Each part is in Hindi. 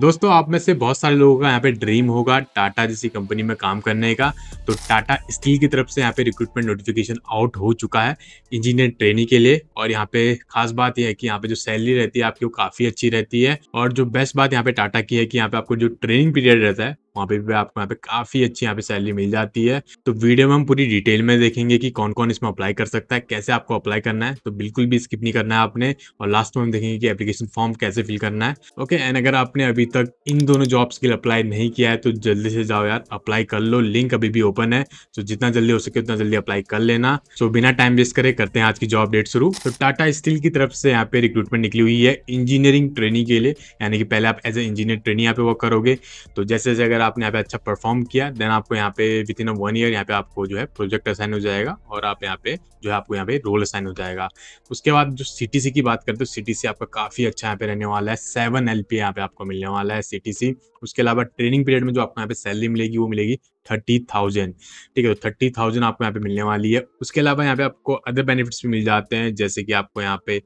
दोस्तों आप में से बहुत सारे लोगों का यहाँ पे ड्रीम होगा टाटा जैसी कंपनी में काम करने का तो टाटा स्टील की तरफ से यहाँ पे रिक्रूटमेंट नोटिफिकेशन आउट हो चुका है इंजीनियर ट्रेनिंग के लिए और यहाँ पे खास बात यह है कि यहाँ पे जो सैलरी रहती है आपकी वो काफ़ी अच्छी रहती है और जो बेस्ट बात यहाँ पे टाटा की है कि यहाँ पे आपको जो ट्रेनिंग पीरियड रहता है वहाँ पे भी आपको यहाँ पे काफ़ी अच्छी यहाँ पे सैलरी मिल जाती है तो वीडियो में हम पूरी डिटेल में देखेंगे कि कौन कौन इसमें अप्लाई कर सकता है कैसे आपको अप्लाई करना है तो बिल्कुल भी स्किप नहीं करना है आपने और लास्ट में हम देखेंगे कि एप्लीकेशन फॉर्म कैसे फिल करना है ओके एंड अगर आपने अभी तक इन दोनों जॉब्स के लिए अप्लाई नहीं किया है तो जल्दी से जाओ यार अप्लाई कर लो लिंक अभी भी ओपन है तो जितना जल्दी हो सके उतना जल्दी अप्लाई कर लेना सो बिना टाइम वेस्ट करे करते हैं आज की जॉब डेट शुरू तो टाटा स्टील की तरफ से यहाँ पे रिक्रूटमेंट निकली हुई है इंजीनियरिंग ट्रेनिंग के लिए यानी कि पहले आप एज ए इंजीनियर ट्रेनिंग यहाँ पे वर्क करोगे तो जैसे जैसे अगर अगर आपने यहाँ पे अच्छा परफॉर्म किया देन आपको यहाँ पे within a one year यहाँ पे आपको जो है प्रोजेक्ट असाइन हो जाएगा और आप यहाँ पे जो है आपको यहाँ पे रोल असाइन हो जाएगा उसके बाद जो सी की बात करते हो सी आपका काफ़ी अच्छा यहाँ पे रहने वाला है सेवन एल पी यहाँ पे आपको मिलने वाला है सी उसके अलावा ट्रेनिंग पीरियड में जो आपको यहाँ पे सैलरी मिलेगी वो मिलेगी थर्टी थाउजेंड ठीक है तो थर्टी थाउजेंड आपको यहाँ पे मिलने वाली है उसके अलावा यहाँ पे आपको अदर बेनिफिट्स भी मिल जाते हैं जैसे कि आपको यहाँ पे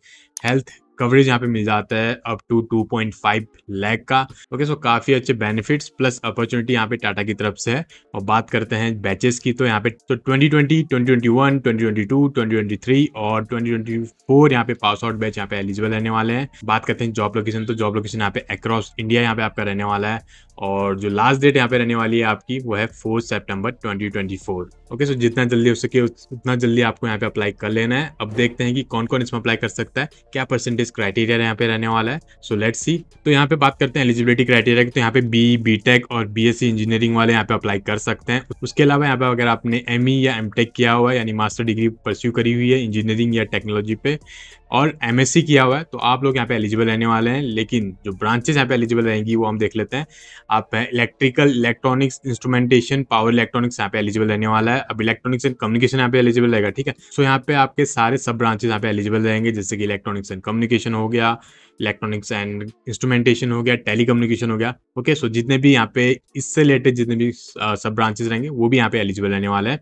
हेल्थ कवरेज यहाँ पे मिल जाता है अप टू 2.5 पॉइंट लैक का ओके सो काफ़ी अच्छे बेनिफिट्स प्लस अपॉर्चुनिटी यहाँ पे टाटा की तरफ से है और बात करते हैं बैचेस की तो यहाँ पे तो 2020, 2021, 2022, 2023 और 2024 यहाँ पे पास आउट बैच यहाँ पे एलिजिबल रहने वाले हैं बात करते हैं जॉब लोकेशन तो जॉब लोकेशन यहाँ पे अक्रॉस इंडिया यहाँ पे आपका रहने वाला है और जो लास्ट डेट यहाँ पे रहने वाली है आपकी वो है फोर्थ ट्वेंटी 2024 ओके सो जितना जल्दी हो सके उतना जल्दी आपको यहाँ पे अप्लाई कर लेना है अब देखते हैं कि कौन कौन इसमें अप्लाई कर सकता है क्या परसेंटेज क्राइटेरिया यहाँ पे रहने वाला है सो लेट्स सी तो यहाँ पे बात करते हैं एलिजिबिलिटी क्राइटेरिया की तो यहाँ पे बी बी टेक और बी एस सी इंजीनियरिंग वाले यहाँ पे अप्लाई कर सकते हैं उसके अलावा यहाँ पे अगर आपने एम e या एम टेक किया हुआ है यानी मास्टर डिग्री परस्यू करी हुई है इंजीनियरिंग या टेक्नोलॉजी पे और एम किया हुआ है तो आप लोग यहाँ पे एलिजिबल रहने वाले हैं लेकिन जो ब्रांचेज यहाँ पे एलिजिबल रहेंगी वो हम देख लेते हैं आप electrical electronics instrumentation power electronics यहाँ पे एलिजिबल रहने वाला है अब इलेक्ट्रॉनिक्स एंड कम्युनिकेशन यहाँ पे एलिजिबल रहेगा ठीक है सो यहाँ पे आपके सारे सब ब्रांचेज यहाँ पे एलिजिबल रहेंगे जैसे कि इलेक्ट्रॉनिक्स एंड कम्युनिकेशन हो गया इलेक्ट्रॉनिक्स एंड इंस्ट्रूमेंटेशन हो गया टेली कम्युनिकेशन हो गया ओके सो जितने भी यहाँ पे इससे रिलेटेड जितने भी सब ब्रांचेज रहेंगे वो भी यहाँ पे एलिजिबल रहने वाला है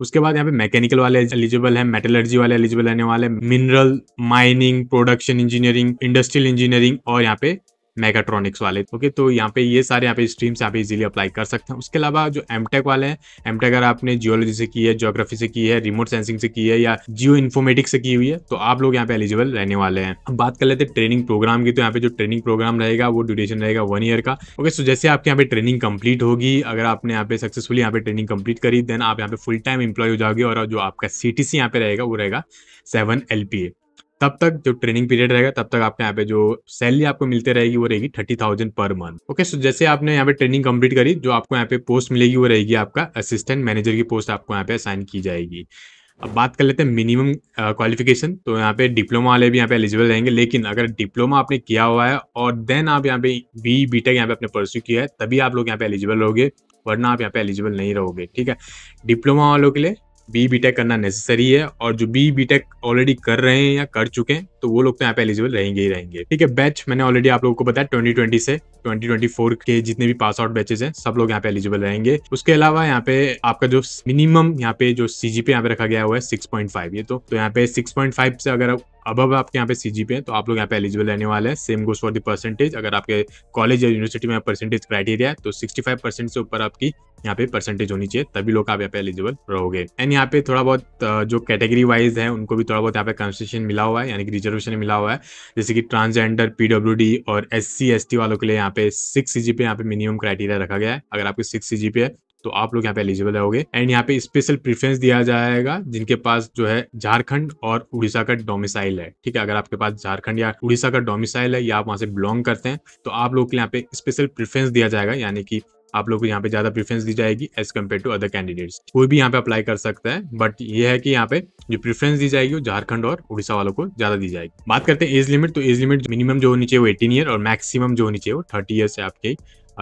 उसके बाद यहाँ पे मैकेनिकल वाले एलिजिबल है मेटलर्जी वाले एलिजिबल रहने वाले mineral mining production engineering industrial engineering और यहाँ पे मेगाट्रॉनिक्स वाले ओके तो यहाँ पे ये सारे यहाँ पे स्ट्रीम्स आप इजीली अप्लाई कर सकते हैं उसके अलावा जो एमटेक वाले हैं एमटेक अगर आपने जियोलॉजी से की है जोग्राफी से की है रिमोट सेंसिंग से की है या जियो इन्फॉर्मेटिक्स से की हुई है तो आप लोग यहाँ पे एलिजिबल रहने वाले हैं अब बात कर लेते हैं ट्रेनिंग प्रोग्राम की तो यहाँ पे जो ट्रेनिंग प्रोग्राम रहेगा वो ड्यूरेशन रहेगा वन ईयर का ओके सो जैसे आपके यहाँ पे ट्रेनिंग कंप्लीट होगी अगर आपने यहाँ पे सक्सेसफुली यहाँ पे ट्रेनिंग कंप्लीट करी देन आप यहाँ पे फुल टाइम एम्प्लॉय हो जाओगे और जो आपका सी टी सी यहाँ पे रहेगा वो रहेगा सेवन एल पी ए तब तक जो ट्रेनिंग पीरियड रहेगा तब तक आपके यहाँ पे जो सैलरी आपको मिलते रहेगी वो रहेगी thirty thousand per month okay so जैसे आपने यहाँ पे ट्रेनिंग कंप्लीट करी जो आपको यहाँ पे पोस्ट मिलेगी वो रहेगी आपका असिस्टेंट मैनेजर की पोस्ट आपको यहाँ पे असाइन की जाएगी अब बात कर लेते हैं मिनिमम क्वालिफिकेशन तो यहाँ पे डिप्लोमा वाले भी यहाँ पे एलिजिबल रहेंगे लेकिन अगर डिप्लोमा आपने किया हुआ है और देन आप यहाँ पे बी बी टेक यहाँ पे आपने परस्यू किया है तभी आप लोग यहाँ पे एलिजिबल रहोगे वरना आप यहाँ पे एलिजिबल नहीं रहोगे ठीक है डिप्लोमा वालों के लिए बी बी करना नेसेसरी है और जो बी बी ऑलरेडी कर रहे हैं या कर चुके हैं तो वो लोग तो यहाँ पे एलिजिबल रहेंगे ही रहेंगे ठीक है बैच मैंने ऑलरेडी आप लोगों को बताया 2020 से 2024 के जितने भी पास आउट बैचेस हैं सब लोग यहाँ पे एलिजिबल रहेंगे उसके अलावा यहाँ पे आपका जो मिनिमम यहाँ पे जो सीजीपी यहाँ पे रखा गया हुआ है सिक्स ये तो, तो यहाँ पे सिक्स से अगर अब अब आपके यहाँ पे सी जी पे तो आप लोग यहाँ पे एलिजिबल रहने वाले हैं same goes for the percentage अगर आपके कॉलेज या यूनिवर्सिटी में परसेंटेज क्राइटेरिया है तो सिक्सटी फाइव परसेंट से ऊपर आपकी यहाँ पे परसेंटेज होनी चाहिए तभी लोग आप यहाँ पे एलिजिबल रहोगे एंड यहाँ पे थोड़ा बहुत जो कैटेगरी वाइज है उनको भी थोड़ा बहुत यहाँ पे कंसेशन मिला हुआ है यानी कि रिजर्वेशन मिला हुआ है जैसे कि ट्रांसजेंडर डी और एस सी वालों के लिए यहाँ पे सिक्स सी जी पे यहाँ पे मिनिमम क्राइटेरिया रखा गया है अगर आपके सिक्स सी जी है तो आप लोग यहाँ पे एलिजिबल रहोगे एंड यहाँ पे स्पेशल प्रिफरेंस दिया जाएगा जिनके पास जो है झारखंड और उड़ीसा का डोमिसाइल है ठीक है अगर आपके पास झारखंड या उड़ीसा का डोमिसाइल है या आप वहाँ से बिलोंग करते हैं तो आप लोग के यहाँ पे स्पेशल प्रिफरेंस दिया जाएगा यानी कि आप लोग को यहाँ पे ज्यादा प्रेफरेंस दी जाएगी as compare to other candidates कोई भी यहाँ पे अप्लाई कर सकता है बट ये है कि यहाँ पे जो प्रेफरेंस दी जाएगी वो झारखंड और उड़ीसा वालों को ज्यादा दी जाएगी बात करते हैं एज लिमिट तो एज लिमिट मिनिमम जो होनी चाहिए वो एटीन ईयर और मैक्सिमम जो होनी चाहिए वो थर्टी ईयर से आपके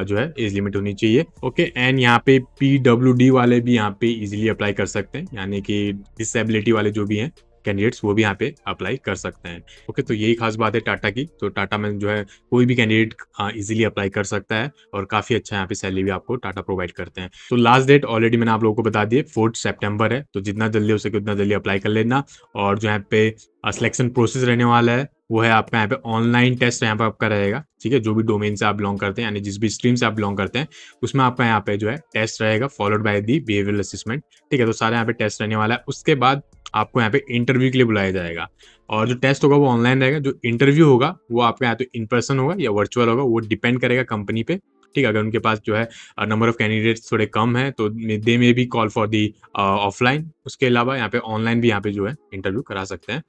जो है एज लिमिट होनी चाहिए ओके एंड यहाँ पे पी वाले भी यहाँ पे इजिली अप्लाई कर सकते हैं यानी कि डिसेबिलिटी वाले जो भी हैं कैंडिडेट्स वो भी यहाँ पे अप्लाई कर सकते हैं ओके okay, तो यही खास बात है टाटा की तो टाटा में जो है कोई भी कैंडिडेट इजीली अप्लाई कर सकता है और काफी अच्छा यहाँ पे सैलरी भी आपको टाटा प्रोवाइड करते हैं तो लास्ट डेट ऑलरेडी मैंने आप लोगों को बता दिए फोर्थ सेप्टेम्बर है तो जितना जल्दी हो सके उतना जल्दी अप्लाई कर लेना और जो यहाँ पे सिलेक्शन प्रोसेस रहने वाला है वो है आपका यहाँ पे ऑनलाइन टेस्ट तो यहाँ पे आपका रहेगा ठीक है जो भी डोमेन से आप बिलोंग करते हैं यानी जिस भी स्ट्रीम से आप बिलोंग करते हैं उसमें आपका यहाँ पे जो है टेस्ट रहेगा followed by the behaviour assessment ठीक है तो सारे यहाँ पे टेस्ट रहने वाला है उसके बाद आपको यहाँ पे इंटरव्यू के लिए बुलाया जाएगा और जो टेस्ट होगा वो ऑनलाइन रहेगा जो इंटरव्यू होगा वो आपका यहाँ तो इन पर्सन होगा या वर्चुअल होगा वो डिपेंड करेगा कंपनी पे ठीक है अगर उनके पास जो है नंबर ऑफ कैंडिडेट्स थोड़े कम है तो they may be call for the offline उसके अलावा यहाँ पे ऑनलाइन भी यहाँ पे जो है इंटरव्यू करा सकते हैं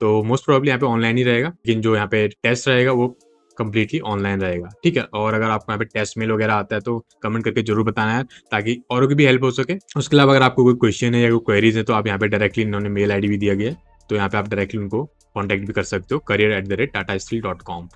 तो मोस्ट प्रॉब्ली यहाँ पे ऑनलाइन ही रहेगा लेकिन जो यहाँ पे टेस्ट रहेगा वो कम्प्लीटली ऑनलाइन रहेगा ठीक है और अगर आपको यहाँ पे टेस्ट मेल वगैरह आता है तो कमेंट करके जरूर बताना है ताकि औरों की भी हेल्प हो सके उसके अलावा अगर आपको कोई क्वेश्चन है या कोई क्वेरीज है तो आप यहाँ पे डायरेक्टली इन्होंने मेल आईडी भी दिया गया है तो यहाँ पे आप डायरेक्टली उनको कॉन्टैक्ट भी कर सकते हो career at the rate Tata Steel dot com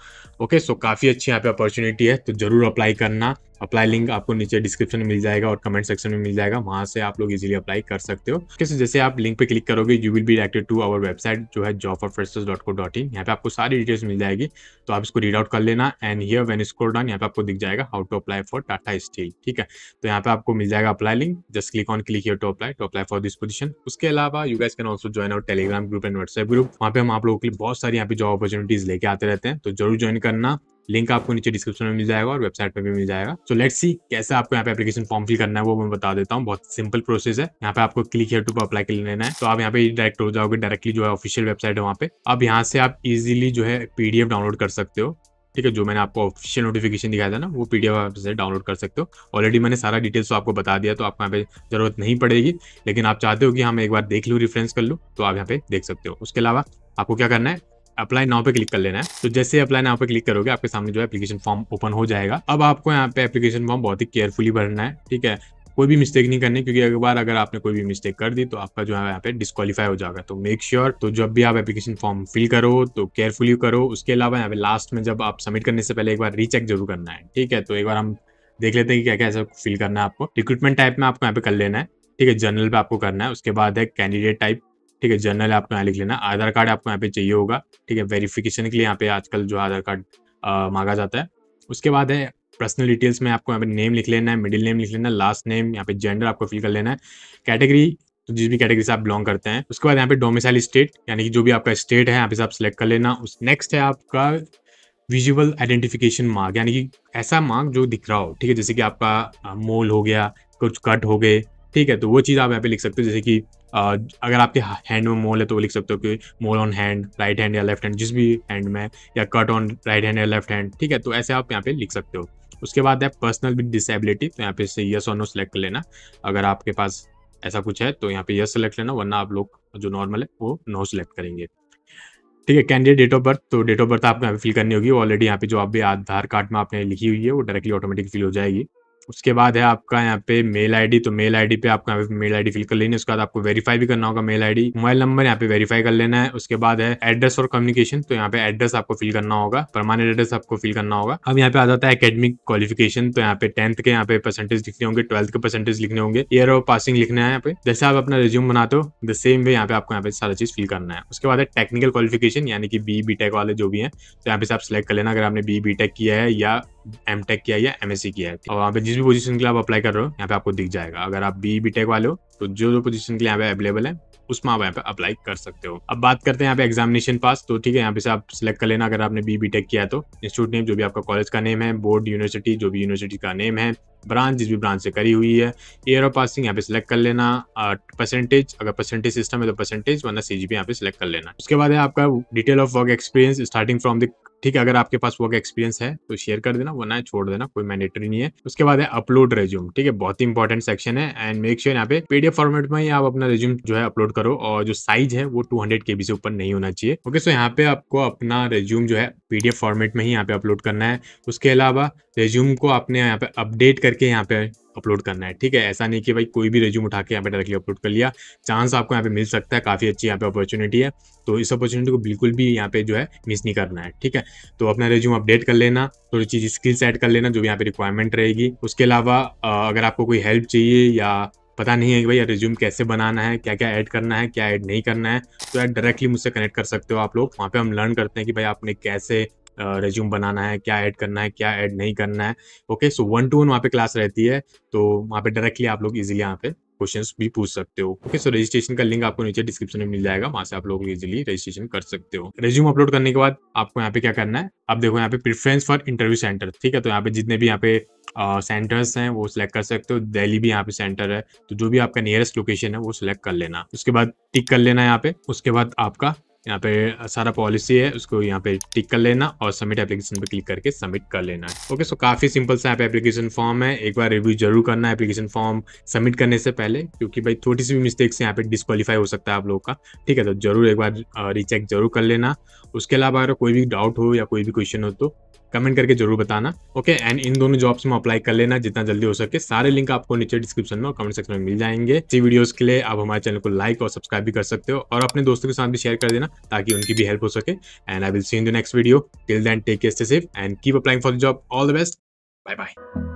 okay so काफ़ी अच्छी यहाँ पे अपॉर्चुनिटी है तो जरूर अप्लाई करना अप्लाई लिंक आपको नीचे डिस्क्रिप्शन में मिल जाएगा और कमेंट सेक्शन में मिल जाएगा वहां से आप लोग इजीली अप्लाई कर सकते हो okay, जैसे आप लिंक पे क्लिक करोगे you will be directed to our website जो है job for freshers dot co dot in यहाँ पे आपको सारी डिटेल्स मिल जाएगी तो आप इसको रीड आउट कर लेना and here when scroll down यहाँ पे आपको दिख जाएगा how to apply for Tata Steel ठीक है तो यहाँ पे आपको मिल जाएगा apply link just click on click here to apply to apply for this position उसके अलावा you guys can also join our Telegram group and WhatsApp group वहाँ पे हम आप लोगों के लिए बहुत सारी यहाँ पे जॉब अपॉर्चुनिटीज लेके आते रहते हैं तो जरूर ज्वाइन करना लिंक आपको नीचे डिस्क्रिप्शन में मिल जाएगा और वेबसाइट पर भी मिल जाएगा तो लेट्स सी कैसे आपको यहाँ पे एप्लीकेशन फॉर्म फिल करना है वो मैं बता देता हूँ बहुत सिंपल प्रोसेस है यहाँ पे आपको क्लिक हेयर टू अप्लाई कर लेना है तो आप यहाँ पे डायरेक्ट हो जाओगे डायरेक्टली जो है ऑफिशियल वेबसाइट है वहाँ पे अब यहाँ से आप इजिली जो है पीडीएफ डाउनलोड कर सकते हो ठीक है जो मैंने आपको ऑफिशियल नोटिफिकेशन दिखाया था ना वो पीडीएफ आप से डाउनलोड कर सकते हो ऑलरेडी मैंने सारा डिटेल्स तो आपको बता दिया तो आपको यहाँ पे जरूरत नहीं पड़ेगी लेकिन आप चाहते हो कि हम एक बार देख लूँ रिफरेंस कर लूँ तो आप यहाँ पे देख सकते हो उसके अलावा आपको क्या करना है अप्लाई नाउ पे क्लिक कर लेना है तो जैसे अप्लाई नाउ पे क्लिक करोगे आपके सामने जो है एप्लीकेशन फॉर्म ओपन हो जाएगा अब आपको यहाँ पे एप्लीकेशन फॉर्म बहुत ही केयरफुली भरना है ठीक है कोई भी मिस्टेक नहीं करनी क्योंकि अगर बार अगर आपने कोई भी मिस्टेक कर दी तो आपका जो है यहाँ पे डिस्कालीफाई हो जाएगा तो मेक श्योर sure, तो जब भी आप एप्लीकेशन फॉर्म फिल करो तो केयरफुली करो उसके अलावा यहाँ पे लास्ट में जब आप सबमिट करने से पहले एक बार रीचेक जरूर करना है ठीक है तो एक बार हम देख लेते हैं कि क्या क्या ऐसा फिल करना है आपको रिक्रूटमेंट टाइप में आपको यहाँ पे कर लेना है ठीक है जनरल पे आपको करना है उसके बाद है कैंडिडेट टाइप ठीक है जर्नल आपको यहाँ लिख लेना आधार कार्ड आपको यहाँ पे चाहिए होगा ठीक है वेरिफिकेशन के लिए यहाँ पे आजकल जो आधार कार्ड मांगा जाता है उसके बाद है पर्सनल डिटेल्स में आपको यहाँ पे नेम लिख लेना है मिडिल नेम लिख लेना है लास्ट नेम यहाँ पे जेंडर आपको फिल कर लेना है कैटेगरी तो जिस भी कैटेगरी से आप बिलोंग करते हैं उसके बाद यहाँ पे डोमिसाइल स्टेट यानी कि जो भी आपका स्टेट है यहाँ पे आप सेलेक्ट कर लेना उस नेक्स्ट है आपका विजुअल आइडेंटिफिकेशन मार्क यानी कि ऐसा मार्क जो दिख रहा हो ठीक है जैसे कि आपका मोल हो गया कुछ कट हो गए ठीक है तो वो चीज़ आप यहाँ पे लिख सकते हो जैसे कि अगर आपके हैंड में मोल है तो वो लिख सकते हो कि mole on hand right hand या लेफ्ट हैंड जिस भी हैंड में या कट ऑन राइट हैंड या लेफ्ट हैंड ठीक है तो ऐसे आप यहाँ पे लिख सकते हो उसके बाद है पर्सनल विद डिसेबिलिटी तो यहाँ पे इससे यस और नो सेलेक्ट कर लेना अगर आपके पास ऐसा कुछ है तो यहाँ पे यस सेलेक्ट लेना वरना आप लोग जो नॉर्मल है वो नो सेलेक्ट करेंगे ठीक है कैंडिडेट डेट ऑफ बर्थ तो डेट ऑफ बर्थ आपको यहाँ पे फिल करनी होगी ऑलरेडी यहाँ पे जो आप भी आधार कार्ड में आपने लिखी हुई है वो डायरेक्टली ऑटोमेटिक फिल हो जाएगी उसके बाद है आपका यहाँ पे मेल आईडी तो मेल आईडी पे आपको यहाँ पे मेल आईडी फिल कर लेनी है उसके बाद आपको वेरीफाई भी करना होगा मेल आईडी मोबाइल नंबर यहाँ पे वेरीफाई कर लेना है उसके बाद है एड्रेस और कम्युनिकेशन तो यहाँ पे एड्रेस आपको फिल करना होगा परमानेंट एड्रेस आपको फिल करना होगा अब यहाँ पे आ जाता है अकेडमिक क्वालिफिकेशन तो यहाँ पे टेंथ के यहाँ पे परसेंटेज लिखने होंगे ट्वेल्थ के परसेंटेज लिखने होंगे ईयर ऑफ पासिंग लिखना है यहाँ पे जैसे आप अपना रिज्यूम बनाते हो द सेम वे यहाँ पे आपको यहाँ पे सारा चीज फिल करना है उसके बाद है टेक्निकल क्वालिफिकेशन यानी कि बी बी वाले जो भी है तो यहाँ पे आप सिलेक्ट कर लेना अगर आपने बी बी टेक किया है या एम टेक किया या एम किया है और वहाँ पे जिस भी पोजीशन के लिए आप अप्लाई कर रहे हो यहाँ पे आपको दिख जाएगा अगर आप बी बी टेक वाले हो तो जो जो पोजीशन के लिए यहाँ पे अवेलेबल है उसमें आप यहाँ पे अप्लाई कर सकते हो अब बात करते हैं यहाँ पे एग्जामिनेशन पास तो ठीक है यहाँ पे से आप सिलेक्ट कर लेना अगर आपने बी बी टेक किया तो इंस्टीट्यूट नेम जो भी आपका कॉलेज का नेम है बोर्ड यूनिवर्सिटी जो भी यूनिवर्सिटी का नेम है ब्रांच जिस भी ब्रांच से करी हुई है ईयर ऑफ पासिंग यहाँ पे सिलेक्ट कर लेना परसेंटेज अगर परसेंटेज सिस्टम है तो परसेंटेज वरना सी जी यहाँ पे सिलेक्ट कर लेना उसके बाद है आपका detail of work experience starting from the ठीक है अगर आपके पास वर्क एक्सपीरियंस है तो शेयर कर देना वरना छोड़ देना कोई मैंडेटरी नहीं है उसके बाद है अपलोड रेज्यूम ठीक है बहुत ही इंपॉर्टेंट सेक्शन है एंड मेक श्योर यहाँ पे पीडीएफ फॉर्मेट में ही आप अपना रेज्यूम जो है अपलोड करो और जो साइज है वो टू हंड्रेड से ऊपर नहीं होना चाहिए ओके सो यहाँ पे आपको अपना रेज्यूम जो है पीडीएफ फॉर्मेट में ही यहाँ पे अपलोड करना है उसके अलावा रेज्यूम को आपने यहाँ पे अपडेट करके यहाँ पे अपलोड करना है ठीक है ऐसा नहीं कि भाई कोई भी रेज्यूम उठा के यहाँ पे डायरेक्टली अपलोड कर लिया चांस आपको यहाँ पे मिल सकता है काफ़ी अच्छी यहाँ पे अपॉर्चुनिटी है तो इस अपॉर्चुनिटी को बिल्कुल भी यहाँ पे जो है मिस नहीं करना है ठीक है तो अपना रेज्यूम अपडेट कर लेना थोड़ी चीज़ स्किल्स एड कर लेना जो भी यहाँ पे रिक्वायरमेंट रहेगी उसके अलावा अगर आपको कोई हेल्प चाहिए या पता नहीं है कि भाई रिज्यूम कैसे बनाना है क्या क्या ऐड करना है क्या ऐड नहीं करना है तो ऐड डायरेक्टली मुझसे कनेक्ट कर सकते हो आप लोग वहाँ पे हम लर्न करते हैं कि भाई आपने कैसे रेज्यूम बनाना है क्या ऐड करना है क्या ऐड नहीं करना है okay so one to one वहाँ पे क्लास रहती है तो वहाँ पे डायरेक्टली आप लोग इजीली यहाँ पे क्वेश्चन भी पूछ सकते हो ओके सो रजिस्ट्रेशन का लिंक आपको नीचे डिस्क्रिप्शन में मिल जाएगा वहाँ से आप लोग इजिली रजिस्ट्रेशन कर सकते हो रेज्यूम अपलोड करने के बाद आपको यहाँ पे क्या करना है आप देखो यहाँ पे प्रिफरेंस फॉर इंटरव्यू सेंटर ठीक है तो यहाँ पे जितने भी यहाँ पे सेंटर्स uh, हैं वो सिलेक्ट कर सकते हो दिल्ली भी यहाँ पे सेंटर है तो जो भी आपका नियरेस्ट लोकेशन है वो सिलेक्ट कर लेना उसके बाद टिक कर लेना यहाँ पे उसके बाद आपका यहाँ पे सारा पॉलिसी है उसको यहाँ पे टिक कर लेना और सबमिट एप्लीकेशन पे क्लिक करके सबमिट कर लेना है ओके सो काफी सिंपल सा यहाँ पे एप्लीकेशन फॉर्म है एक बार रिव्यू जरूर करना एप्लीकेशन फॉर्म सबमिट करने से पहले क्योंकि भाई थोड़ी सी भी मिस्टेक से यहाँ पे डिस्कालीफाई हो सकता है आप लोग का ठीक है तो जरूर एक बार रिचेक जरूर कर लेना उसके अलावा अगर कोई भी डाउट हो या कोई भी क्वेश्चन हो तो कमेंट करके जरूर बताना ओके एंड इन दोनों जॉब्स में अप्लाई कर लेना जितना जल्दी हो सके सारे लिंक आपको नीचे डिस्क्रिप्शन में और कमेंट सेक्शन में मिल जाएंगे इसी वीडियोस के लिए आप हमारे चैनल को लाइक और सब्सक्राइब भी कर सकते हो और अपने दोस्तों के साथ भी शेयर कर देना ताकि उनकी भी हेल्प हो सके and I will see in the next video till then take care safe and keep applying for the job all the best bye bye